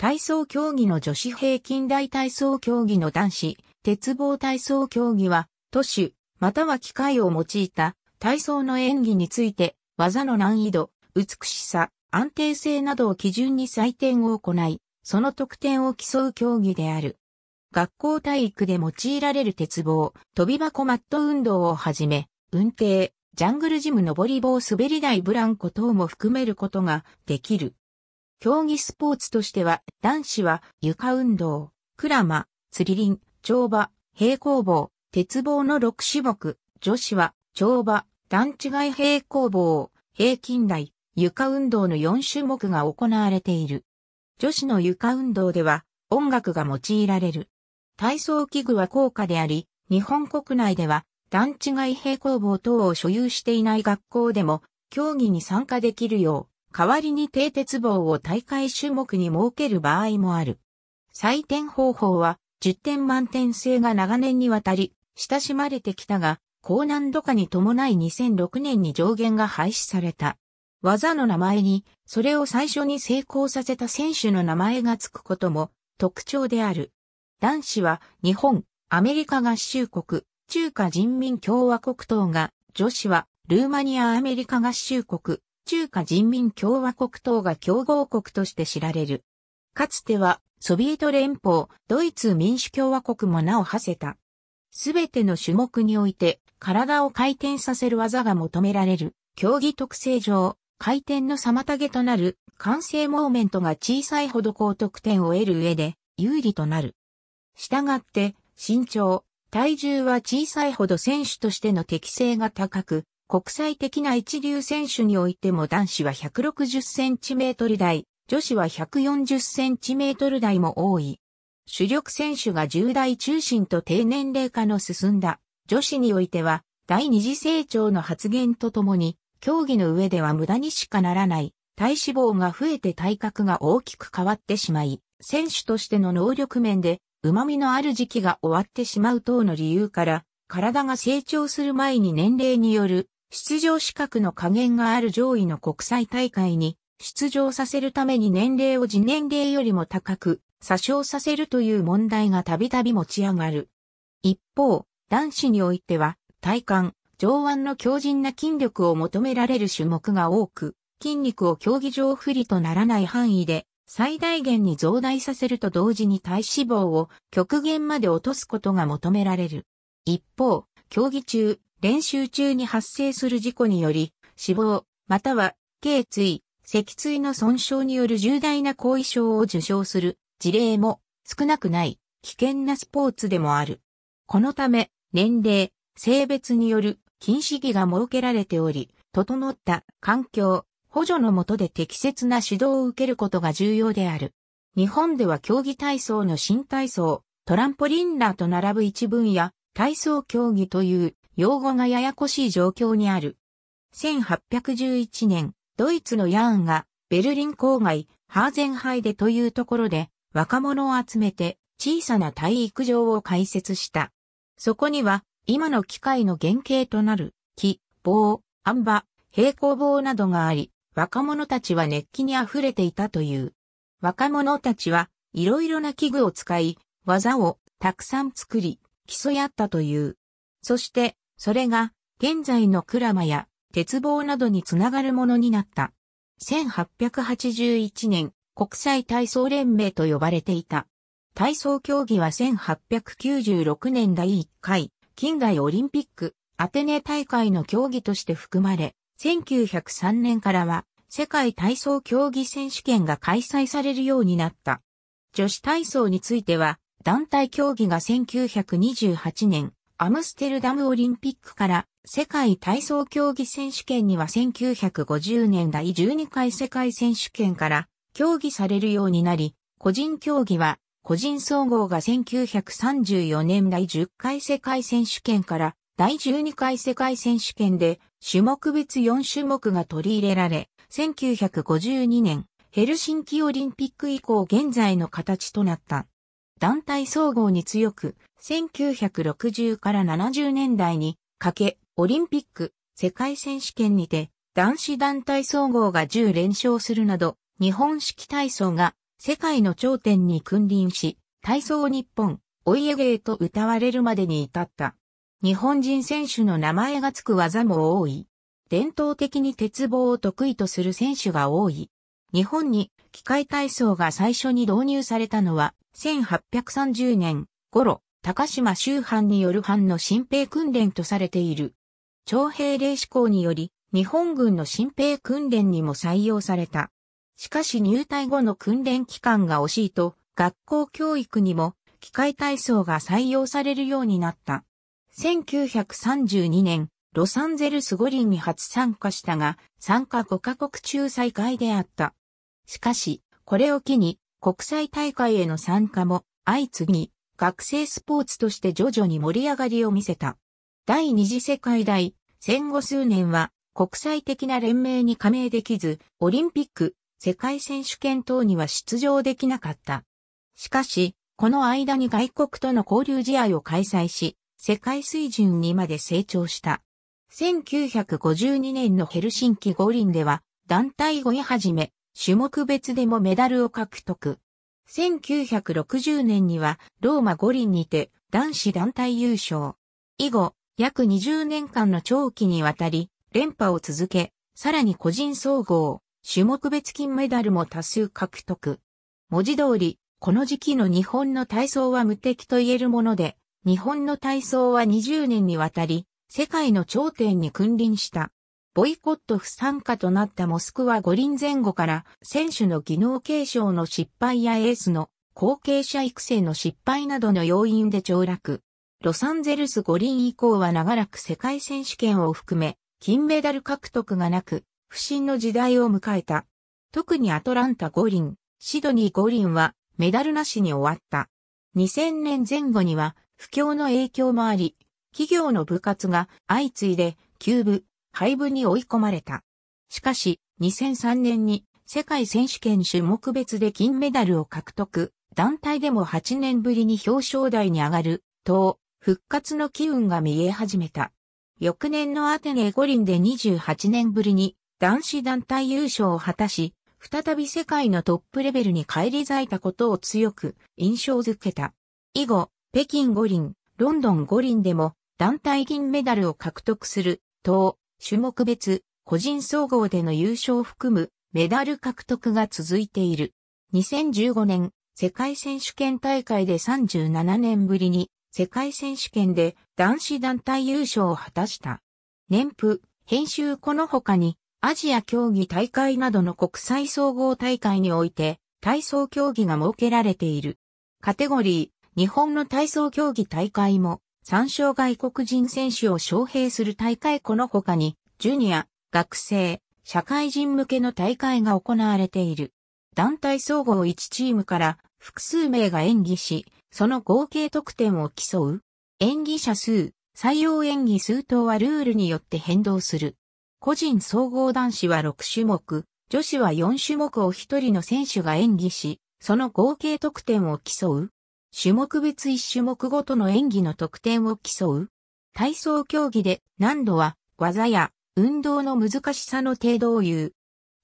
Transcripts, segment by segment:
体操競技の女子平均台体操競技の男子、鉄棒体操競技は、都市、または機械を用いた体操の演技について、技の難易度、美しさ、安定性などを基準に採点を行い、その得点を競う競技である。学校体育で用いられる鉄棒、飛び箱マット運動をはじめ、運転、ジャングルジム登り棒滑り台ブランコ等も含めることができる。競技スポーツとしては、男子は床運動、クラマ、釣り輪、跳馬、平行棒、鉄棒の6種目、女子は跳馬、段違い平行棒、平均台、床運動の4種目が行われている。女子の床運動では音楽が用いられる。体操器具は高価であり、日本国内では段違い平行棒等を所有していない学校でも競技に参加できるよう代わりに低鉄棒を大会種目に設ける場合もある。採点方法は10点満点制が長年にわたり親しまれてきたが、高難度化に伴い2006年に上限が廃止された。技の名前に、それを最初に成功させた選手の名前が付くことも特徴である。男子は日本、アメリカ合衆国、中華人民共和国等が、女子はルーマニアアメリカ合衆国、中華人民共和国等が競合国として知られる。かつては、ソビエト連邦、ドイツ民主共和国も名を馳せた。すべての種目において、体を回転させる技が求められる、競技特性上、回転の妨げとなる、完成モーメントが小さいほど高得点を得る上で、有利となる。したがって、身長、体重は小さいほど選手としての適性が高く、国際的な一流選手においても男子は 160cm 台、女子は 140cm 台も多い。主力選手が10代中心と低年齢化の進んだ女子においては第二次成長の発言とともに競技の上では無駄にしかならない体脂肪が増えて体格が大きく変わってしまい選手としての能力面で旨味のある時期が終わってしまう等の理由から体が成長する前に年齢による出場資格の加減がある上位の国際大会に出場させるために年齢を自年齢よりも高く詐称させるという問題がたびたび持ち上がる。一方、男子においては体幹、上腕の強靭な筋力を求められる種目が多く、筋肉を競技上不利とならない範囲で最大限に増大させると同時に体脂肪を極限まで落とすことが求められる。一方、競技中、練習中に発生する事故により、死亡、または、頸椎、脊椎の損傷による重大な後遺症を受傷する事例も少なくない危険なスポーツでもある。このため、年齢、性別による禁止義が設けられており、整った環境、補助の下で適切な指導を受けることが重要である。日本では競技体操の新体操、トランポリンラーと並ぶ一分や、体操競技という用語がややこしい状況にある。1811年、ドイツのヤーンがベルリン郊外ハーゼンハイデというところで若者を集めて小さな体育場を開設した。そこには今の機械の原型となる木、棒、あんば、平行棒などがあり、若者たちは熱気に溢れていたという。若者たちはいろいろな器具を使い、技をたくさん作り、競い合ったという。そしてそれが、現在の鞍馬や鉄棒などにつながるものになった。1881年、国際体操連盟と呼ばれていた。体操競技は1896年第1回、近代オリンピック、アテネ大会の競技として含まれ、1903年からは、世界体操競技選手権が開催されるようになった。女子体操については、団体競技が1928年、アムステルダムオリンピックから世界体操競技選手権には1950年代12回世界選手権から競技されるようになり、個人競技は個人総合が1934年第10回世界選手権から第12回世界選手権で種目別4種目が取り入れられ、1952年ヘルシンキオリンピック以降現在の形となった。団体総合に強く、1960から70年代にかけ、オリンピック、世界選手権にて、男子団体総合が10連勝するなど、日本式体操が世界の頂点に君臨し、体操日本、お家芸と歌われるまでに至った。日本人選手の名前がつく技も多い。伝統的に鉄棒を得意とする選手が多い。日本に機械体操が最初に導入されたのは1830年頃、高島周藩による藩の新兵訓練とされている。徴兵令施行により、日本軍の新兵訓練にも採用された。しかし入隊後の訓練期間が惜しいと、学校教育にも機械体操が採用されるようになった。1932年、ロサンゼルス五輪に初参加したが、参加5カ国中最下位であった。しかし、これを機に、国際大会への参加も相次ぎ、学生スポーツとして徐々に盛り上がりを見せた。第二次世界大戦後数年は国際的な連盟に加盟できず、オリンピック、世界選手権等には出場できなかった。しかし、この間に外国との交流試合を開催し、世界水準にまで成長した。1952年のヘルシンキ五輪では、団体5位はじめ、種目別でもメダルを獲得。1960年にはローマ五輪にて男子団体優勝。以後、約20年間の長期にわたり連覇を続け、さらに個人総合、種目別金メダルも多数獲得。文字通り、この時期の日本の体操は無敵と言えるもので、日本の体操は20年にわたり、世界の頂点に君臨した。ボイコット不参加となったモスクワ五輪前後から選手の技能継承の失敗やエースの後継者育成の失敗などの要因で凋落。ロサンゼルス五輪以降は長らく世界選手権を含め金メダル獲得がなく不振の時代を迎えた。特にアトランタ五輪、シドニー五輪はメダルなしに終わった。2000年前後には不況の影響もあり、企業の部活が相次いで、休部、廃部に追い込まれた。しかし、2003年に世界選手権種目別で金メダルを獲得、団体でも8年ぶりに表彰台に上がる、と、復活の機運が見え始めた。翌年のアテネ五輪で28年ぶりに男子団体優勝を果たし、再び世界のトップレベルに返り咲いたことを強く印象づけた。以後、北京五輪、ロンドン五輪でも団体銀メダルを獲得する、と、種目別、個人総合での優勝を含むメダル獲得が続いている。2015年、世界選手権大会で37年ぶりに、世界選手権で男子団体優勝を果たした。年譜、編集この他に、アジア競技大会などの国際総合大会において、体操競技が設けられている。カテゴリー、日本の体操競技大会も参照外国人選手を招聘する大会この他に、ジュニア、学生、社会人向けの大会が行われている。団体総合1チームから複数名が演技し、その合計得点を競う。演技者数、採用演技数等はルールによって変動する。個人総合男子は6種目、女子は4種目を1人の選手が演技し、その合計得点を競う。種目別一種目ごとの演技の得点を競う。体操競技で難度は技や運動の難しさの程度を言う。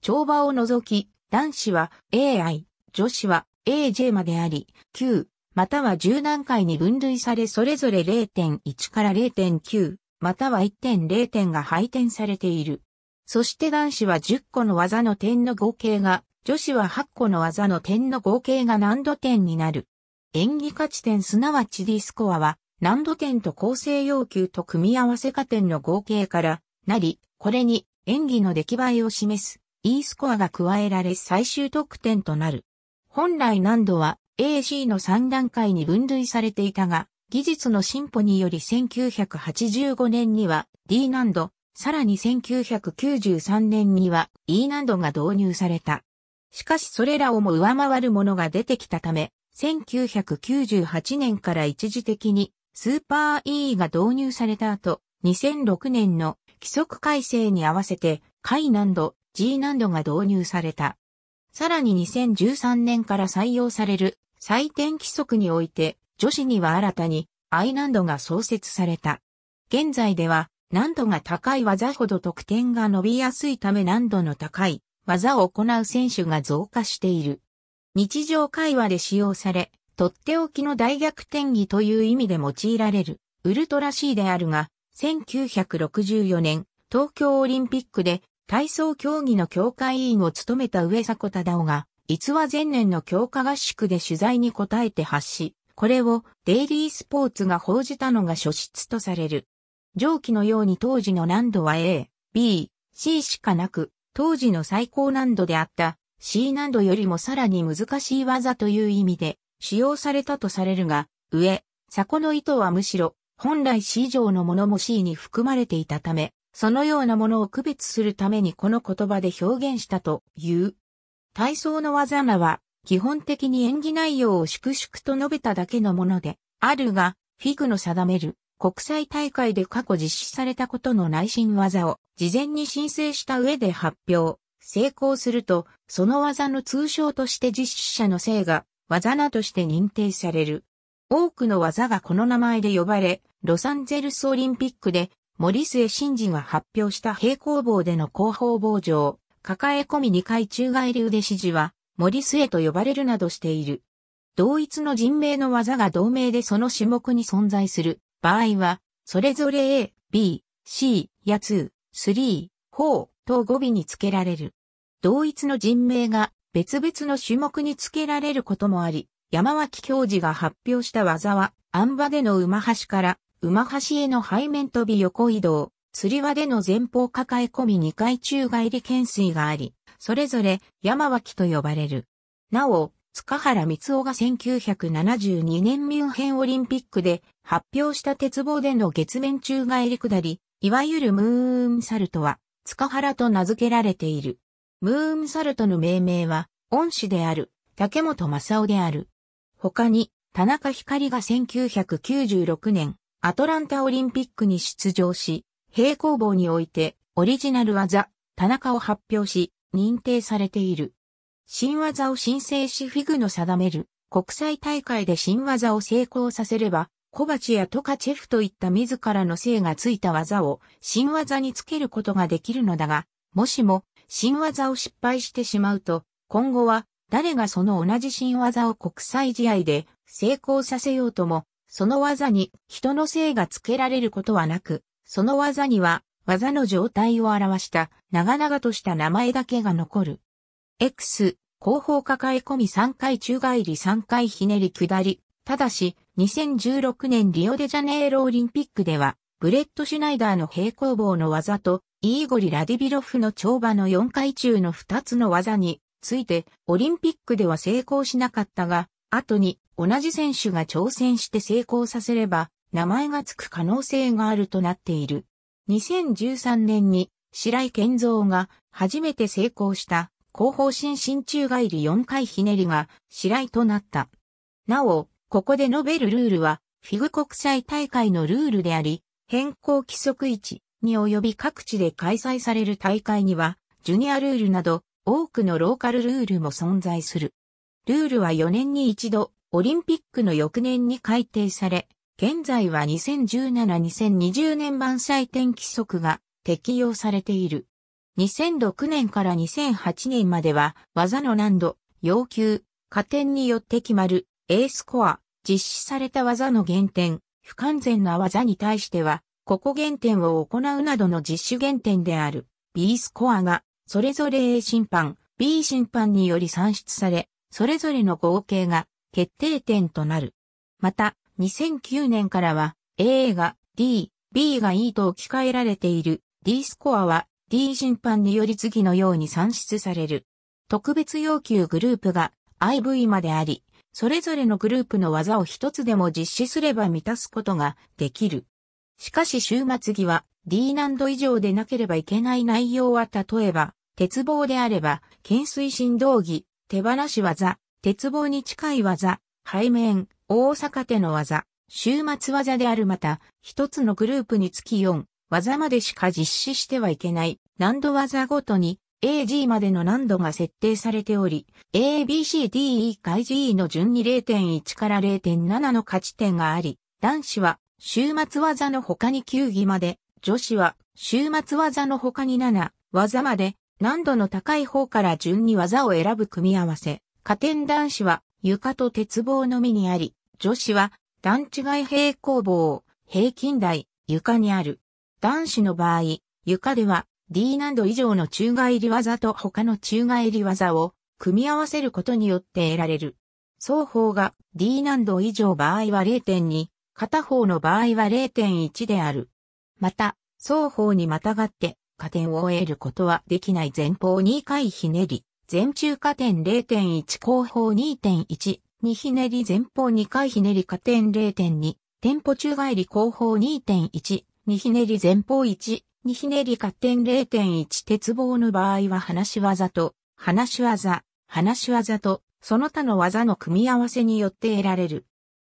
跳馬を除き、男子は AI、女子は AJ まであり、9、または10段階に分類されそれぞれ0.1から0.9、または1.0点が配点されている。そして男子は10個の技の点の合計が、女子は8個の技の点の合計が難度点になる。演技価値点すなわち D スコアは難度点と構成要求と組み合わせ加点の合計からなり、これに演技の出来栄えを示す E スコアが加えられ最終得点となる。本来難度は AC の3段階に分類されていたが、技術の進歩により1985年には D 難度、さらに1993年には E 難度が導入された。しかしそれらをも上回るものが出てきたため、1998年から一時的にスーパー E が導入された後、2006年の規則改正に合わせて、下難度、G 難度が導入された。さらに2013年から採用される採点規則において、女子には新たに I 難度が創設された。現在では難度が高い技ほど得点が伸びやすいため難度の高い技を行う選手が増加している。日常会話で使用され、とっておきの大逆転技という意味で用いられる、ウルトラ C であるが、1964年、東京オリンピックで体操競技の協会委員を務めた上迫忠夫が、逸話前年の強化合宿で取材に答えて発し、これをデイリースポーツが報じたのが初出とされる。上記のように当時の難度は A、B、C しかなく、当時の最高難度であった C 難度よりもさらに難しい技という意味で使用されたとされるが、上、迫の糸はむしろ、本来 C 以上のものも C に含まれていたため、そのようなものを区別するためにこの言葉で表現したという。体操の技名は、基本的に演技内容を粛々と述べただけのもので、あるが、フィグの定める国際大会で過去実施されたことの内心技を事前に申請した上で発表成功すると、その技の通称として実施者の性が技名として認定される。多くの技がこの名前で呼ばれ、ロサンゼルスオリンピックで森末新人が発表した平行棒での後方棒上、抱え込み2回宙返り腕指示は、森末と呼ばれるなどしている。同一の人名の技が同名でその種目に存在する場合は、それぞれ A、B、C や2、3、4と語尾に付けられる。同一の人名が別々の種目に付けられることもあり、山脇教授が発表した技は、あん馬での馬橋から馬橋への背面飛び横移動、釣り輪での前方抱え込み2回宙返り懸垂があり、それぞれ山脇と呼ばれる。なお、塚原光雄が1972年ミュンヘンオリンピックで発表した鉄棒での月面宙返り下り、いわゆるムーンサルトは塚原と名付けられている。ムーンサルトの命名は、恩師である、竹本正夫である。他に、田中光が1996年、アトランタオリンピックに出場し、平行棒において、オリジナル技、田中を発表し、認定されている。新技を申請しフィグの定める、国際大会で新技を成功させれば、小鉢やトカチェフといった自らの性がついた技を新技につけることができるのだが、もしも新技を失敗してしまうと、今後は誰がその同じ新技を国際試合で成功させようとも、その技に人の性がつけられることはなく、その技には技の状態を表した長々とした名前だけが残る。X、後方抱え込み3回宙返り3回ひねり下り、ただし、2016年リオデジャネイロオリンピックでは、ブレットシュナイダーの平行棒の技とイーゴリ・ラディビロフの跳馬の4回中の2つの技について、オリンピックでは成功しなかったが、後に同じ選手が挑戦して成功させれば、名前がつく可能性があるとなっている。2013年に白井健三が初めて成功した後方伸身宙返り4回ひねりが白井となった。なお、ここで述べるルールはフィグ国際大会のルールであり、変更規則1、に及び各地で開催される大会には、ジュニアルールなど多くのローカルルールも存在する。ルールは4年に一度、オリンピックの翌年に改定され、現在は2017-2020年版採点規則が適用されている。2006年から2008年までは、技の難度、要求、加点によって決まる A スコア、実施された技の減点、不完全な技に対しては、ここ原点を行うなどの実施原点である B スコアが、それぞれ A 審判、B 審判により算出され、それぞれの合計が決定点となる。また、2009年からは A が D、B が E と置き換えられている D スコアは D 審判により次のように算出される。特別要求グループが IV まであり、それぞれのグループの技を一つでも実施すれば満たすことができる。しかし終末儀は D 難度以上でなければいけない内容は例えば、鉄棒であれば、懸垂振動技、手放し技、鉄棒に近い技、背面、大阪手の技、終末技であるまた、一つのグループにつき4、技までしか実施してはいけない難度技ごとに AG までの難度が設定されており、A、B、C、D、E か G の順に0.1から0.7の勝ち点があり、男子は週末技の他に球技まで、女子は週末技の他に7、技まで、難度の高い方から順に技を選ぶ組み合わせ。加点男子は床と鉄棒のみにあり、女子は段違い平行棒、平均台、床にある。男子の場合、床では D 難度以上の宙返り技と他の宙返り技を組み合わせることによって得られる。双方が D 難度以上場合は0.2、片方の場合は0.1である。また、双方にまたがって加点を得ることはできない前方2回ひねり、前中加点0.1後方2.1、2ひねり前方2回ひねり加点0.2、店舗中返り後方2.1、2ひねり前方1、2ひねり加点0.1鉄棒の場合は話し技と、話し技、話し技と、その他の技の組み合わせによって得られる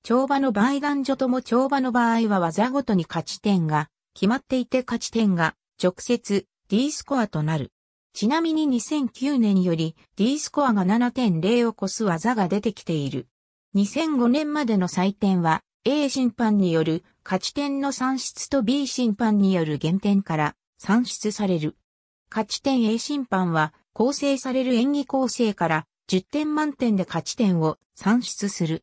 跳馬の倍眼所とも跳馬の場合は技ごとに勝ち点が決まっていて勝ち点が直接 D スコアとなる。ちなみに2009年より D スコアが7.0を超す技が出てきている。2005年までの採点は A 審判による勝ち点の算出と B 審判による減点から算出される。勝ち点 A 審判は構成される演技構成から10点満点で勝ち点を算出する。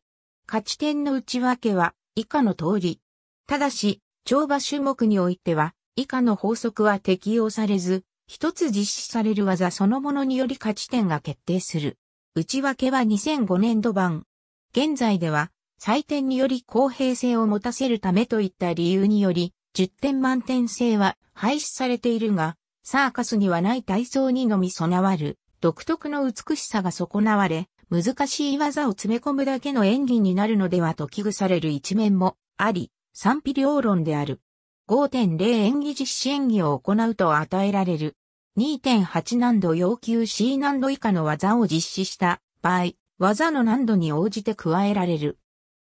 勝ち点の内訳は以下の通り。ただし、跳馬種目においては、以下の法則は適用されず、一つ実施される技そのものにより勝ち点が決定する。内訳は2005年度版。現在では、採点により公平性を持たせるためといった理由により、10点満点制は廃止されているが、サーカスにはない体操にのみ備わる、独特の美しさが損なわれ、難しい技を詰め込むだけの演技になるのではと危惧される一面もあり、賛否両論である。5.0演技実施演技を行うと与えられる。2.8難度要求 C 難度以下の技を実施した場合、技の難度に応じて加えられる。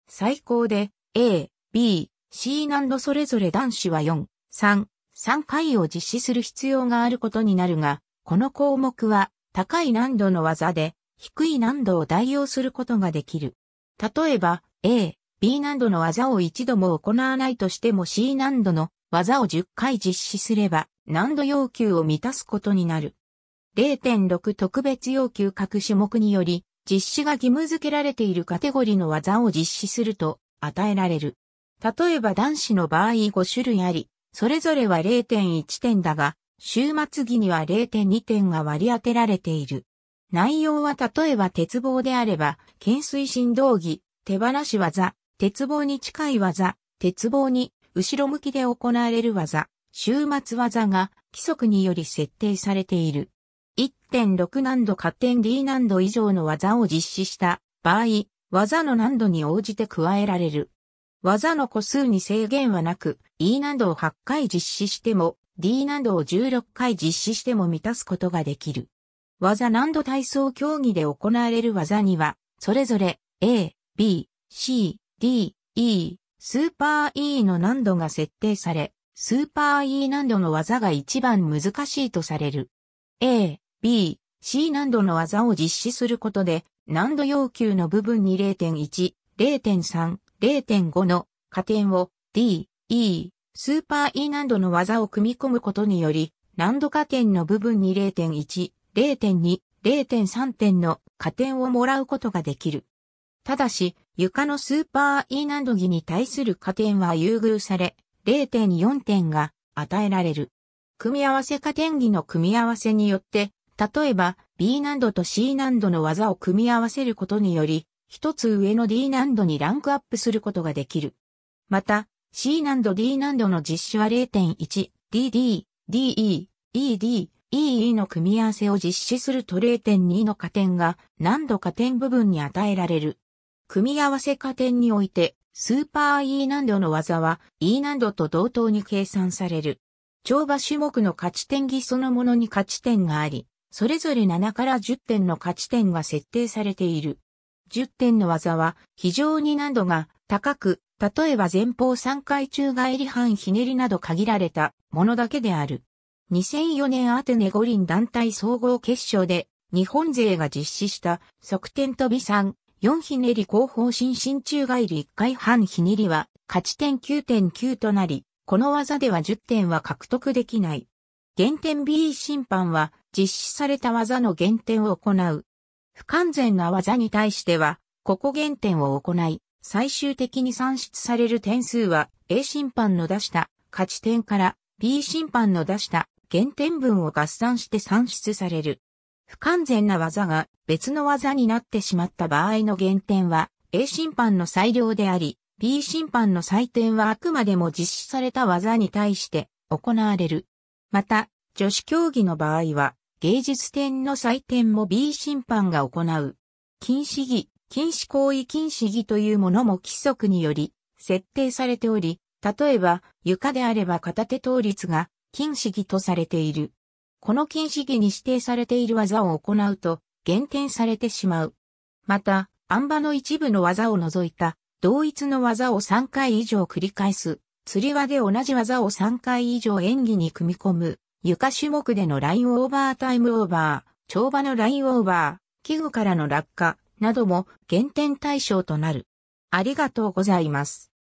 最高で A、B、C 難度それぞれ男子は4、3、3回を実施する必要があることになるが、この項目は高い難度の技で低い難度を代用することができる。例えば、A、B 難度の技を一度も行わないとしても C 難度の技を10回実施すれば難度要求を満たすことになる。0.6特別要求各種目により実施が義務付けられているカテゴリーの技を実施すると与えられる。例えば男子の場合5種類あり、それぞれは0.1点だが、終末期には0.2点が割り当てられている。内容は例えば鉄棒であれば、懸垂振動技、手放し技、鉄棒に近い技、鉄棒に後ろ向きで行われる技、終末技が規則により設定されている。1.6難度加点 D 難度以上の技を実施した場合、技の難度に応じて加えられる。技の個数に制限はなく、E 難度を8回実施しても、D 難度を16回実施しても満たすことができる。技難度体操競技で行われる技には、それぞれ A、B、C、D、E、スーパー E の難度が設定され、スーパー E 難度の技が一番難しいとされる。A、B、C 難度の技を実施することで、難度要求の部分に0.1、0.3、0.5の加点を D、E、スーパー E 難度の技を組み込むことにより、難度加点の部分に0.1、0.2、0.3点の加点をもらうことができる。ただし、床のスーパー E 難度技に対する加点は優遇され、0.4点が与えられる。組み合わせ加点技の組み合わせによって、例えば B 難度と C 難度の技を組み合わせることにより、一つ上の D 難度にランクアップすることができる。また、C 難度 D 難度の実施は0.1、DD、DE、ED、EE の組み合わせを実施すると0.2の加点が何度加点部分に与えられる。組み合わせ加点において、スーパー E 難度の技は E 難度と同等に計算される。跳馬種目の勝ち点技そのものに勝ち点があり、それぞれ7から10点の勝ち点が設定されている。10点の技は非常に難度が高く、例えば前方3回宙返り半ひねりなど限られたものだけである。2004年アテネ五輪団体総合決勝で日本勢が実施した側転飛び3、4ひねり後方伸身中返り1回半ひねりは勝ち点9.9となり、この技では10点は獲得できない。減点 B 審判は実施された技の減点を行う。不完全な技に対しては、ここ減点を行い、最終的に算出される点数は A 審判の出した勝ち点から B 審判の出した原点文を合算して算出される。不完全な技が別の技になってしまった場合の減点は A 審判の裁量であり、B 審判の採点はあくまでも実施された技に対して行われる。また、女子競技の場合は、芸術点の採点も B 審判が行う。禁止儀、禁止行為禁止儀というものも規則により設定されており、例えば床であれば片手倒立が禁止儀とされている。この禁止儀に指定されている技を行うと減点されてしまう。また、あん馬の一部の技を除いた同一の技を3回以上繰り返す。釣り輪で同じ技を3回以上演技に組み込む。床種目でのラインオーバータイムオーバー、跳馬のラインオーバー、器具からの落下なども減点対象となる。ありがとうございます。